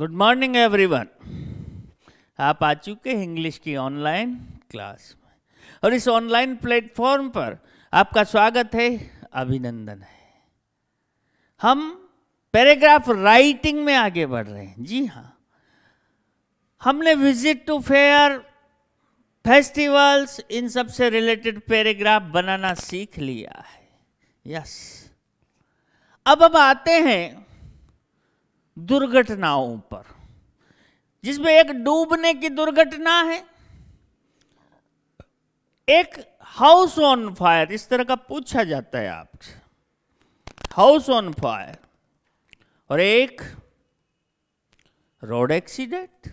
Good morning everyone आप आ चुके हैं इंग्लिश की ऑनलाइन क्लास में और इस ऑनलाइन प्लेटफॉर्म पर आपका स्वागत है अभिनंदन है हम पैराग्राफ राइटिंग में आगे बढ़ रहे हैं जी हाँ हमने विजिट टू फेयर फेस्टिवल्स इन सब से रिलेटेड पैराग्राफ बनाना सीख लिया है यस अब अब आते हैं दुर्घटनाओं पर जिसमें एक डूबने की दुर्घटना है एक हाउस ऑन फायर इस तरह का पूछा जाता है आपसे हाउस ऑन फायर और एक रोड एक्सीडेंट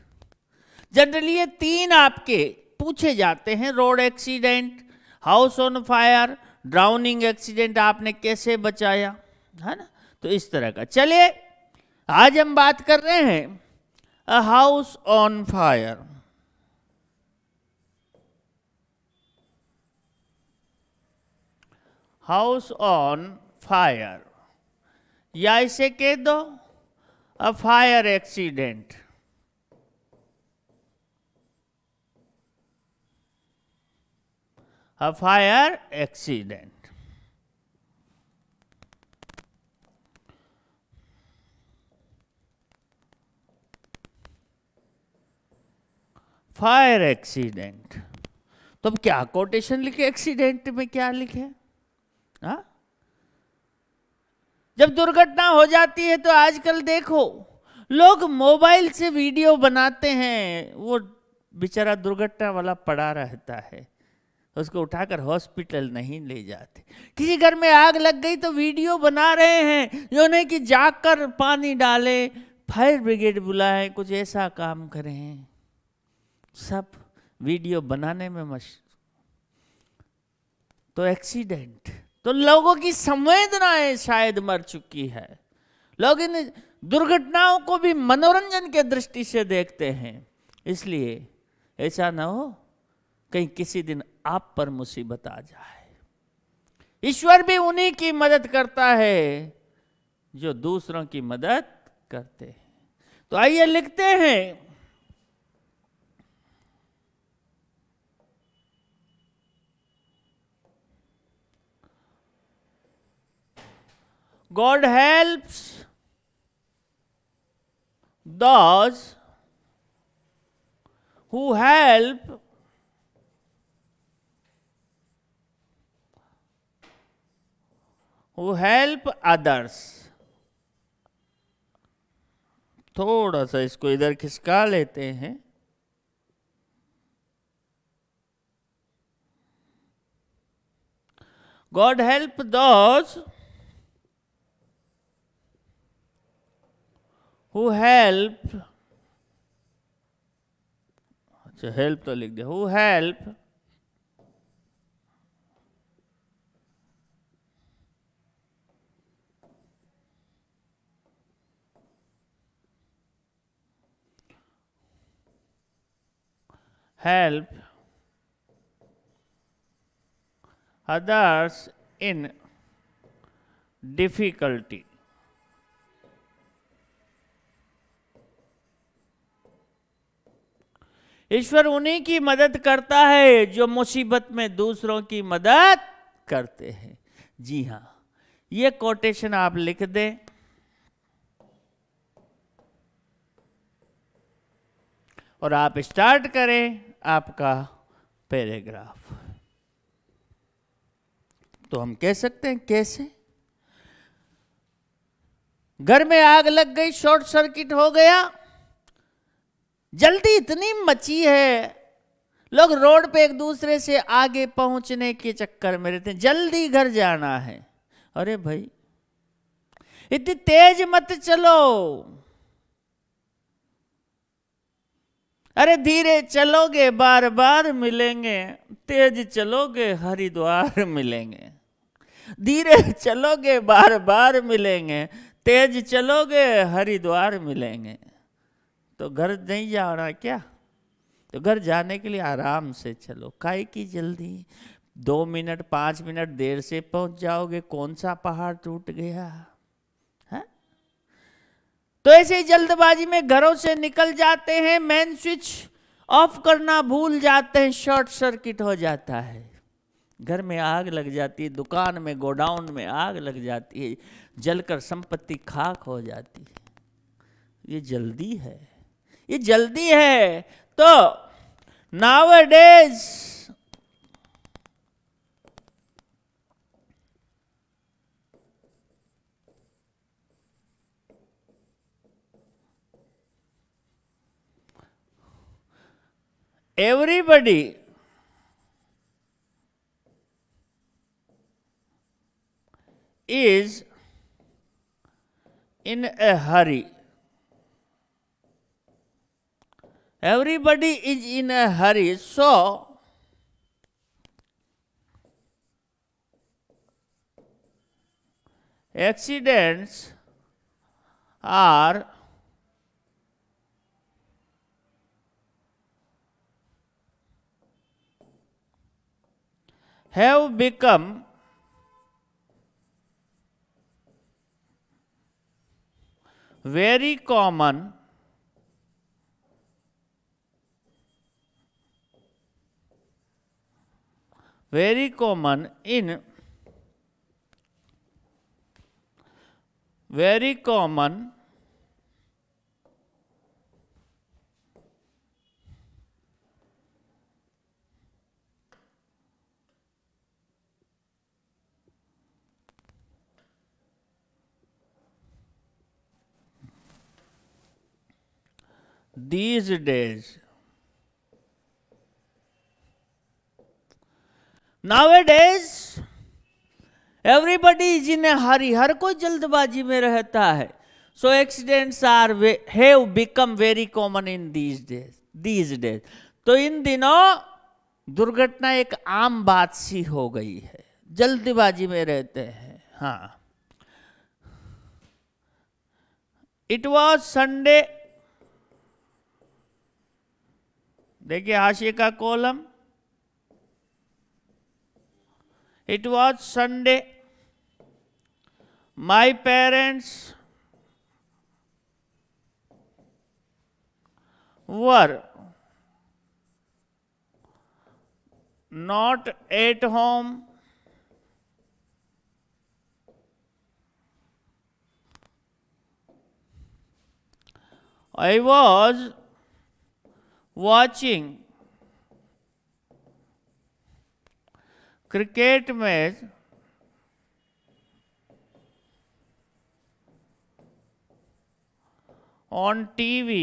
जनरली ये तीन आपके पूछे जाते हैं road accident house on fire drowning accident आपने कैसे बचाया है ना तो इस तरह का चलिए आज हम बात कर रहे हैं uh house on fire house on fire या इसे कह दो uh fire accident uh fire accident fire accident तो अब क्या कोटेशन लिखे एक्सीडेंट में क्या लिखे हा? जब दुर्घटना हो जाती है तो आजकल देखो लोग मोबाइल से वीडियो बनाते हैं वो बेचारा दुर्घटना वाला पड़ा रहता है उसको उठाकर हॉस्पिटल नहीं ले जाते किसी घर में आग लग गई तो वीडियो बना रहे हैं जो नहीं कि जाकर पानी डालें फायर ब्रिगेड बुलाएं कुछ ऐसा काम करें सब वीडियो बनाने में मश तो एक्सीडेंट तो लोगों की संवेदनाएं शायद मर चुकी है लोग इन दुर्घटनाओं को भी मनोरंजन के दृष्टि से देखते हैं इसलिए ऐसा ना हो कहीं किसी दिन आप पर मुसीबत आ जाए ईश्वर भी उन्हीं की मदद करता है जो दूसरों की मदद करते हैं तो आइए लिखते हैं God helps those who help who help others थोड़ा सा इसको इधर खिसका लेते हैं God help those who help अच्छा help तो लिख दिया Who help? help others in difficulty ईश्वर उन्हीं की मदद करता है जो मुसीबत में दूसरों की मदद करते हैं जी हाँ ये कोटेशन आप लिख दें और आप स्टार्ट करें आपका पैराग्राफ तो हम कह सकते हैं कैसे घर में आग लग गई शॉर्ट सर्किट हो गया जल्दी इतनी मची है लोग रोड पे एक दूसरे से आगे पहुंचने के चक्कर में रहते हैं जल्दी घर जाना है अरे भाई इतनी तेज मत चलो अरे धीरे चलोगे बार बार मिलेंगे तेज चलोगे हरिद्वार मिलेंगे धीरे चलोगे बार बार मिलेंगे तेज चलोगे हरिद्वार मिलेंगे तो घर नहीं जाना क्या तो घर जाने के लिए आराम से चलो काय की जल्दी दो मिनट पाँच मिनट देर से पहुंच जाओगे कौन सा पहाड़ टूट गया है हाँ? तो ऐसे जल्दबाजी में घरों से निकल जाते हैं मेन स्विच ऑफ करना भूल जाते हैं शॉर्ट सर्किट हो जाता है घर में आग लग जाती है दुकान में गोडाउन में आग लग जाती है जलकर संपत्ति खाक हो जाती है ये जल्दी है ये जल्दी है तो nowadays everybody is in a hurry everybody is in a hurry so accidents are have become very common very common in very common these days nowadays everybody is in a hurry हर कोई जल्दबाजी में रहता है so accidents are have become very common in these days these days तो इन दिनों दुर्घटना एक आम बात सी हो गई है जल्दबाजी में रहते हैं हाँ इट वॉज संडे देखिए हाशिए का column It was Sunday. My parents were not at home. I was watching cricket match on TV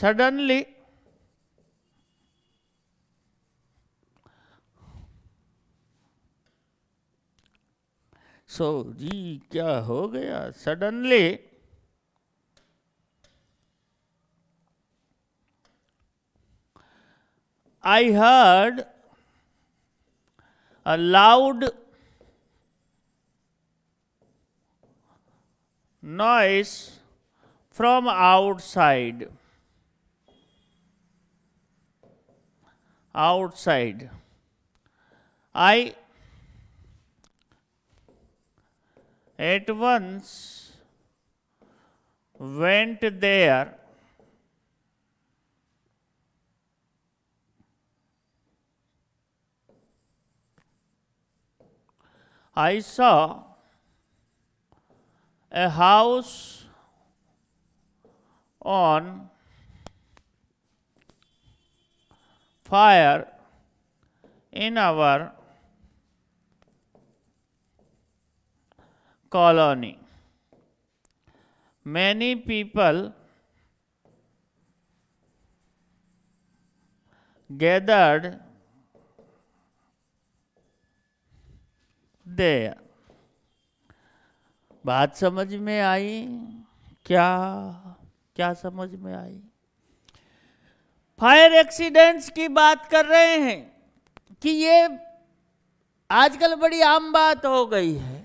suddenly so so, जी क्या हो गया suddenly I heard a loud noise from outside. Outside. I at once went there I saw a house on fire in our colony. Many people gathered there बात समझ में आई क्या क्या समझ में आई फायर एक्सीडेंट्स की बात कर रहे हैं कि ये आजकल बड़ी आम बात हो गई है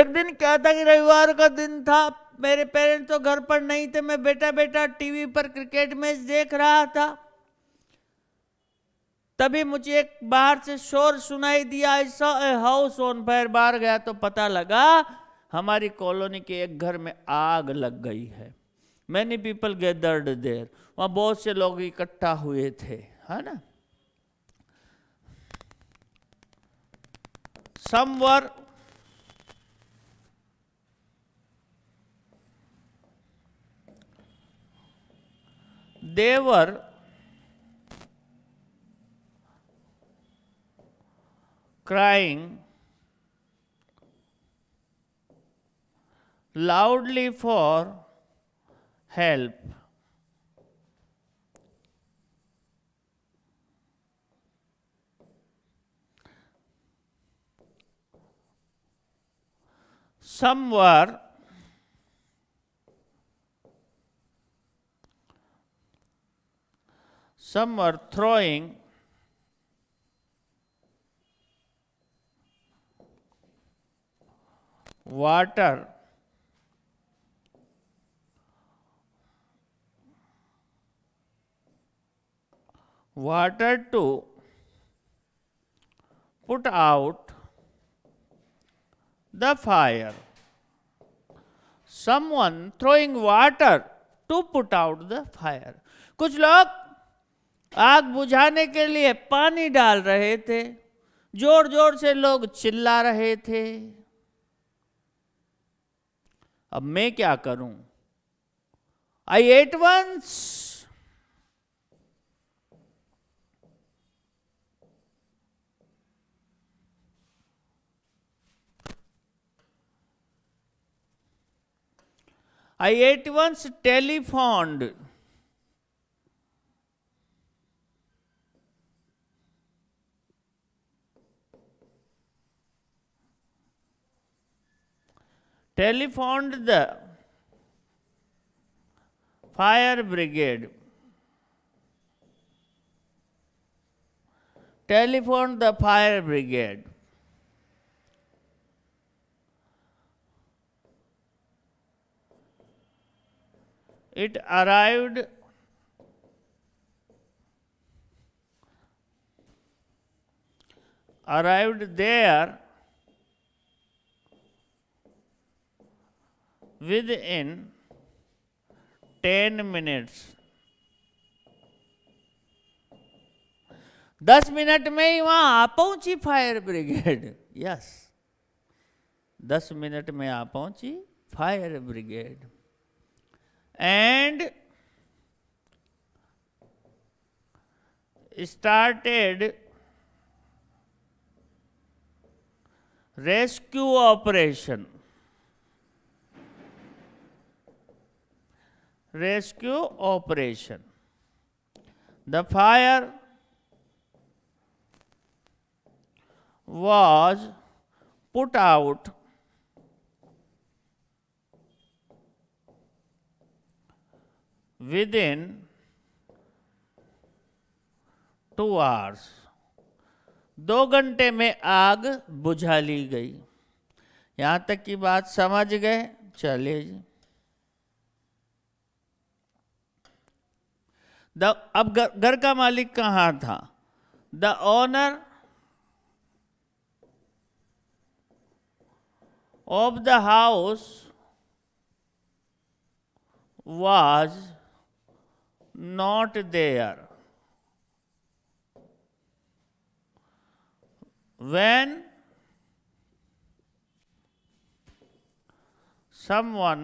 एक दिन क्या था कि रविवार का दिन था मेरे पेरेंट्स तो घर पर नहीं थे मैं बेटा बेटा टीवी पर क्रिकेट मैच देख रहा था तभी मुझे एक बाहर से शोर सुनाई दिया ऐसा हाउस ऑन फायर बाहर गया तो पता लगा हमारी कॉलोनी के एक घर में आग लग गई है मैनी पीपल गेदर्ड देर वहां बहुत से लोग इकट्ठा हुए थे है ना समवर देवर crying loudly for help. Some were some were throwing water water to put out the fire someone throwing water to put out the fire कुछ लोग आग बुझाने के लिए पानी डाल रहे थे जोर जोर से लोग चिल्ला रहे थे अब मैं क्या करूं I at once I at once telephoned telephoned the fire brigade, telephoned the fire brigade. It arrived arrived there within 10 minutes 10 मिनट में ही वहां आ पहुंची फायर ब्रिगेड यस 10 मिनट में आ पहुंची fire brigade and started rescue operation rescue operation. The fire was put out within 2 hours 2 ghante mein aag bujha li gayi yahan tak ki baat samajh gaye chaliye ji the अब घर का मालिक कहाँ था the owner of the house was not there when someone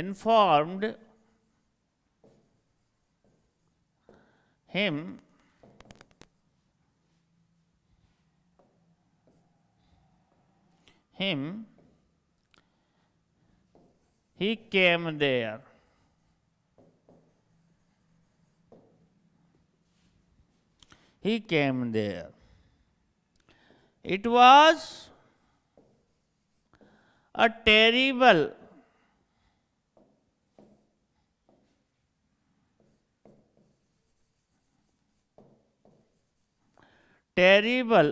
informed him him he came there he came there it was a terrible terrible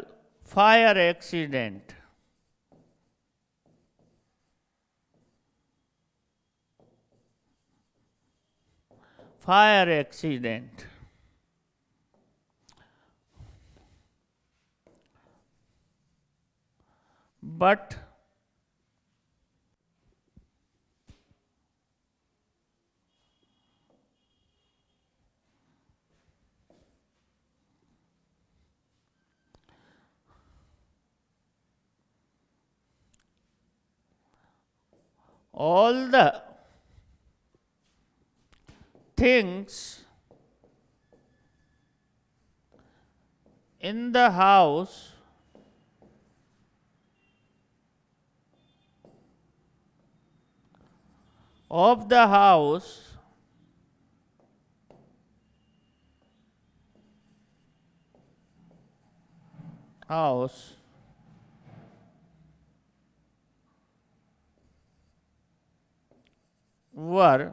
fire accident. Fire accident. But all the things in the house of the house house were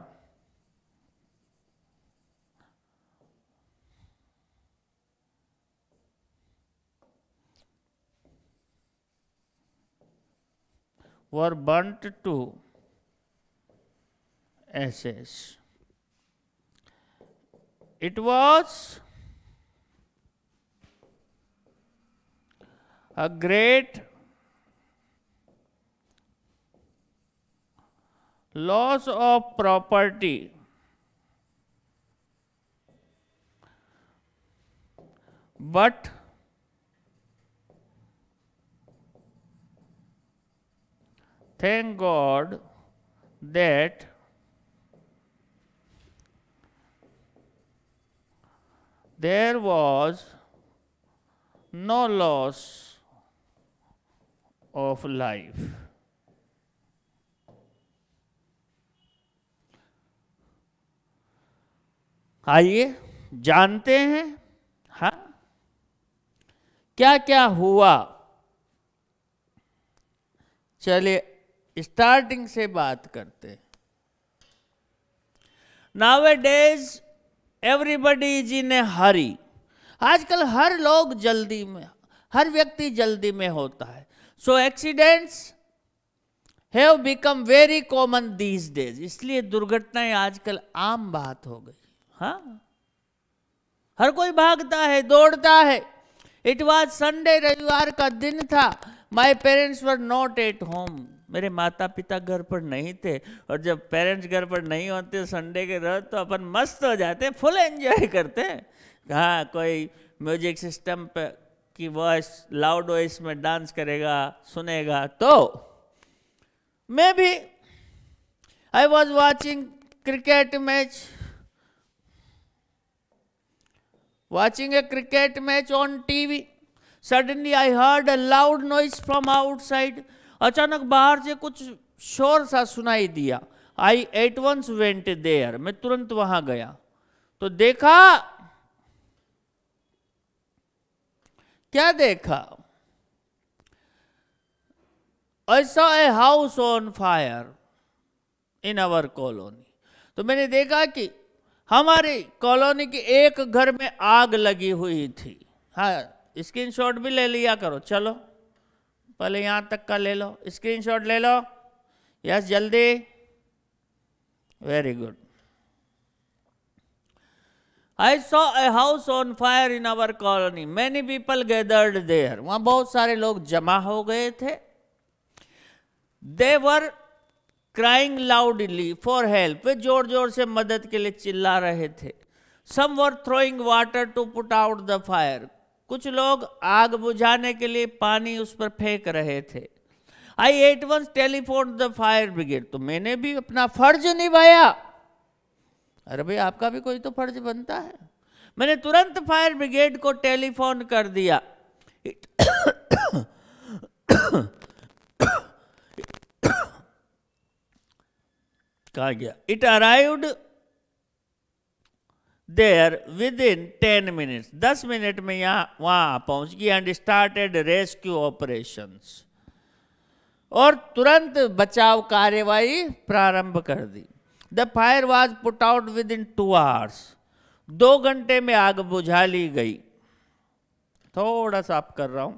were burnt to ashes. It was a great loss of property but thank god that there was no loss of life आइए जानते हैं हा क्या क्या हुआ चलिए starting से बात करते nowadays everybody is in a hurry आजकल हर लोग जल्दी में हर व्यक्ति जल्दी में होता है so accidents have become very common these days इसलिए दुर्घटनाएं आजकल आम बात हो गई हाँ हर कोई भागता है दौड़ता है इट वॉज संडे रविवार का दिन था my parents were not at home मेरे माता पिता घर पर नहीं थे और जब पेरेंट्स घर पर नहीं होते संडे के रोज तो अपन मस्त हो जाते फुल एंजॉय करते हाँ कोई म्यूजिक सिस्टम पे की वॉइस लाउड वॉइस में डांस करेगा सुनेगा तो मैं भी I was watching cricket match watching a cricket match on TV. Suddenly I heard a loud noise from outside. अचानक बाहर से कुछ शोर सा सुनाई दिया I at once went there. मैं तुरंत वहां गया तो देखा क्या देखा ऐसा a house on fire in our colony तो मैंने देखा कि हमारी कॉलोनी के एक घर में आग लगी हुई थी हाँ स्क्रीन शॉट भी ले लिया करो चलो पहले यहाँ तक का ले लो स्क्रीन शॉट ले लो यस जल्दी very good I saw a house on fire in our colony many people gathered there वहाँ बहुत सारे लोग जमा हो गए थे they were crying loudly for help वे जोर जोर से मदद के लिए चिल्ला रहे थे some were throwing water to put out the fire कुछ लोग आग बुझाने के लिए पानी उस पर फेंक रहे थे I at once telephone the fire brigade तो मैंने भी अपना फर्ज निभाया अरे भाई आपका भी कोई तो फर्ज बनता है मैंने तुरंत फायर ब्रिगेड को टेलीफोन कर दिया कहा गया it arrived there within ten minutes दस मिनट में यहां वहां पहुंच गई एंड स्टार्टेड रेस्क्यू ऑपरेशंस और तुरंत बचाव कार्यवाही प्रारंभ कर दी the fire was put out within two hours दो घंटे में आग बुझा ली गई थोड़ा सा आप कर रहा हूं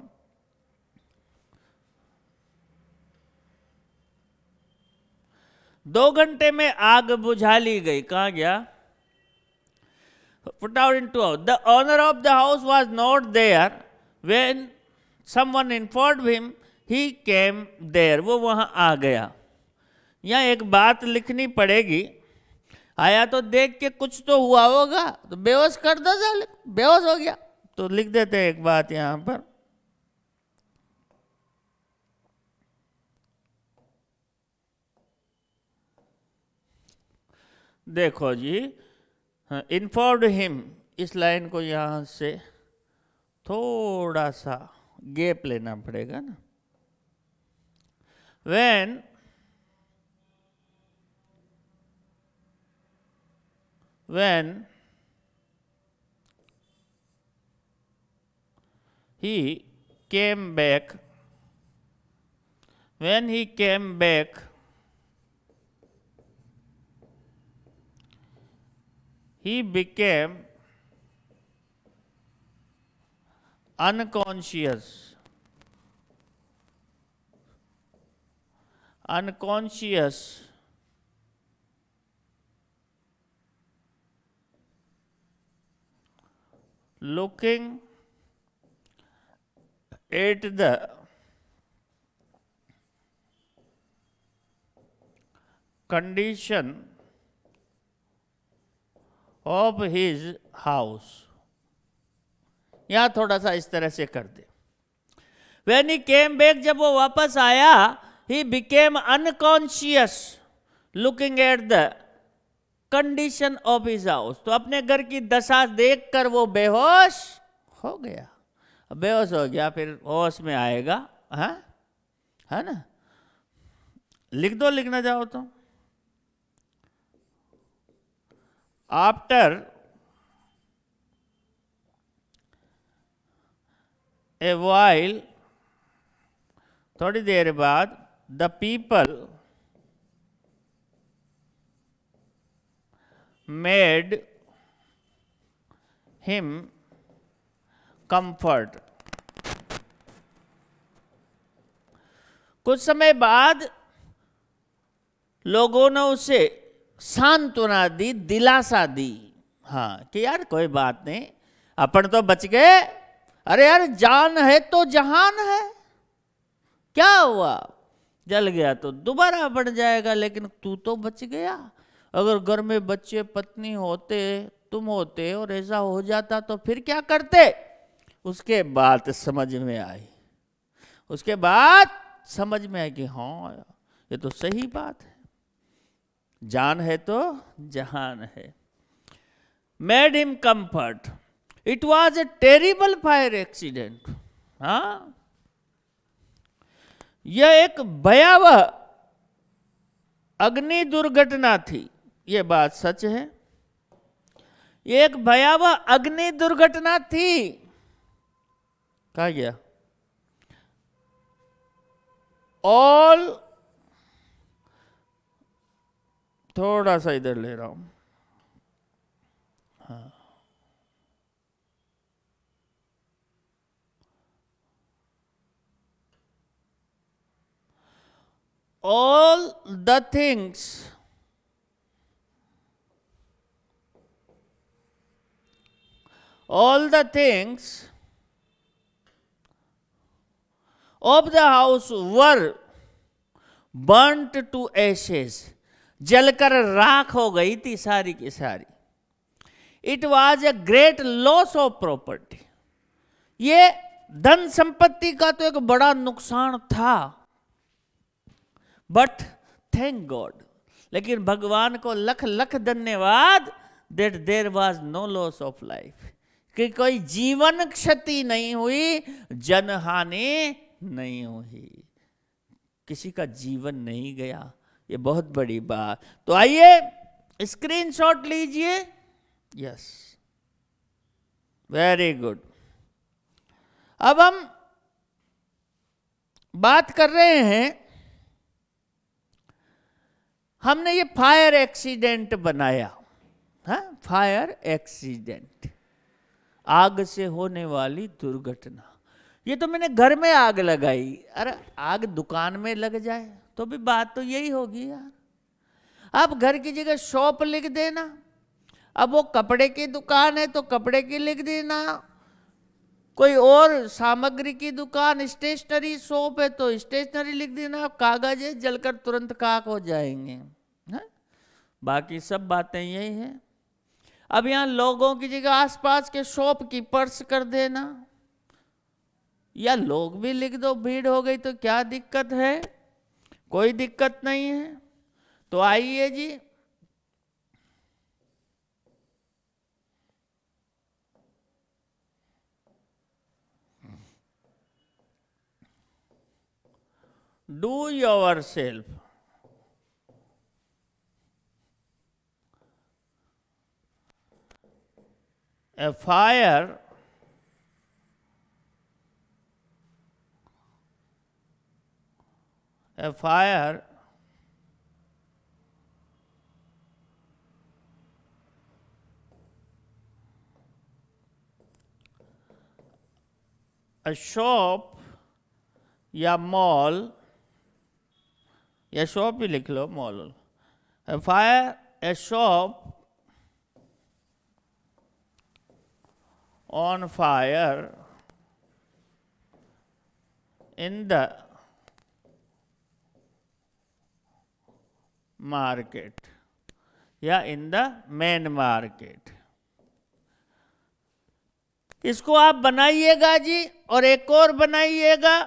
दो घंटे में आग बुझा ली गई कहां गया put out in two out the owner of the house was not there when someone informed him he came there वो वहां आ गया यहां एक बात लिखनी पड़ेगी आया तो देख के कुछ तो हुआ होगा तो बेहोश कर दो बेहोश हो गया तो लिख देते एक बात यहां पर देखो जी इनफॉर्ड हाँ, हिम इस लाइन को यहाँ से थोड़ा सा गैप लेना पड़ेगा ना when when he came back when he came back he became unconscious. Unconscious. Looking at the condition of his house यहां थोड़ा सा इस तरह से कर they when he came back जब वो वापस आया he became unconscious looking at the condition of his house तो अपने घर की दशा देखकर वो बेहोश हो गया बेहोश हो गया फिर होश में आएगा है हाँ? हाँ ना लिख दो लिखना चाहो तो आफ्टर a while थोड़ी देर बाद the people made him comfort कुछ समय बाद लोगों ने उसे सांत्वना दी दिलासा दी हाँ कि यार कोई बात नहीं अपन तो बच गए अरे यार जान है तो जहान है क्या हुआ जल गया तो दोबारा बढ़ जाएगा लेकिन तू तो बच गया अगर घर में बच्चे पत्नी होते तुम होते और ऐसा हो जाता तो फिर क्या करते उसके बाद समझ में आई उसके बाद समझ में आई कि हाँ ये तो सही बात है जान है तो जहान है made him comfort it was a terrible fire accident हा यह एक भयावह अग्नि दुर्घटना थी ये बात सच है ये एक भयावह अग्नि दुर्घटना थी कहा गया ऑल थोड़ा सा इधर ले रहा हूँ हाँ all the things all the things of the house were burnt to ashes जलकर राख हो गई थी सारी की सारी it was a great loss of property ये धन संपत्ति का तो एक बड़ा नुकसान था बट थैंक गॉड लेकिन भगवान को लख लख धन्यवाद that there was no loss of life कि कोई जीवन क्षति नहीं हुई जनहानि नहीं हुई किसी का जीवन नहीं गया ये बहुत बड़ी बात तो आइए स्क्रीनशॉट लीजिए यस वेरी गुड अब हम बात कर रहे हैं हमने ये फायर एक्सीडेंट बनाया है फायर एक्सीडेंट आग से होने वाली दुर्घटना ये तो मैंने घर में आग लगाई अरे आग दुकान में लग जाए तो भी बात तो यही होगी यार अब घर की जगह शॉप लिख देना अब वो कपड़े की दुकान है तो कपड़े की लिख देना कोई और सामग्री की दुकान स्टेशनरी शॉप है तो स्टेशनरी लिख देना कागज है जलकर तुरंत काक हो जाएंगे है बाकी सब बातें यही हैं अब यहाँ लोगों की जगह आसपास के शॉप की पर्स कर देना या लोग भी लिख दो भीड़ हो गई तो क्या दिक्कत है कोई दिक्कत नहीं है तो आइए जी do yourself a fire a fire a shop ya mall a shop likh lo mall a fire a shop on fire in the market या इन द मेन मार्केट इसको आप बनाइएगा जी और एक और बनाइएगा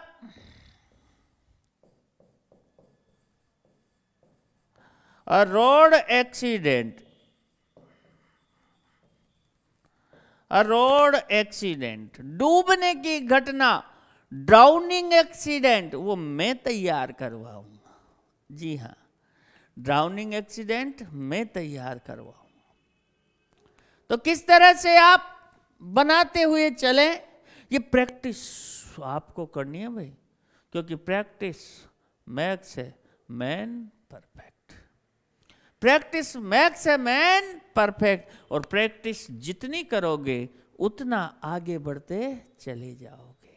रोड एक्सीडेंट रोड एक्सीडेंट डूबने की घटना ड्राउनिंग एक्सीडेंट वो मैं तैयार करवाऊंगा जी हाँ ड्राउनिंग एक्सीडेंट मैं तैयार करवाऊँ तो किस तरह से आप बनाते हुए चले ये प्रैक्टिस आपको करनी है भाई क्योंकि प्रैक्टिस मैक्स है मैन परफेक्ट प्रैक्टिस मैक्स है मैन परफेक्ट और प्रैक्टिस जितनी करोगे उतना आगे बढ़ते चले जाओगे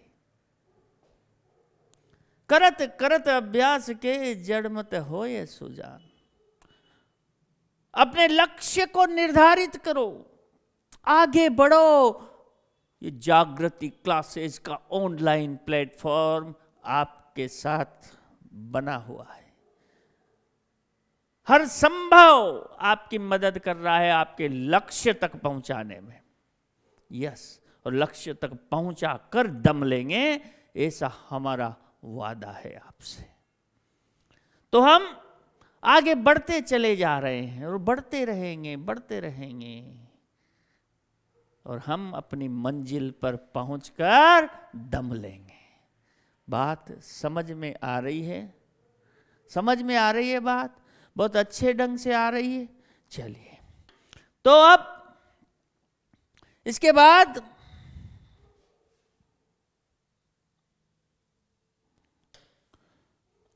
करत करत अभ्यास के जड़ मत ये सुजान अपने लक्ष्य को निर्धारित करो आगे बढ़ो ये जागृति क्लासेस का ऑनलाइन प्लेटफॉर्म आपके साथ बना हुआ है हर संभव आपकी मदद कर रहा है आपके लक्ष्य तक पहुंचाने में यस और लक्ष्य तक पहुंचा कर दम लेंगे ऐसा हमारा वादा है आपसे तो हम आगे बढ़ते चले जा रहे हैं और बढ़ते रहेंगे बढ़ते रहेंगे और हम अपनी मंजिल पर पहुंचकर दम लेंगे बात समझ में आ रही है समझ में आ रही है बात बहुत अच्छे ढंग से आ रही है चलिए तो अब इसके बाद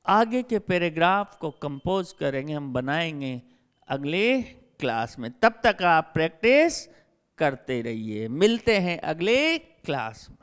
आगे के पैराग्राफ को कंपोज करेंगे हम बनाएंगे अगले क्लास में तब तक आप प्रैक्टिस करते रहिए मिलते हैं अगले क्लास में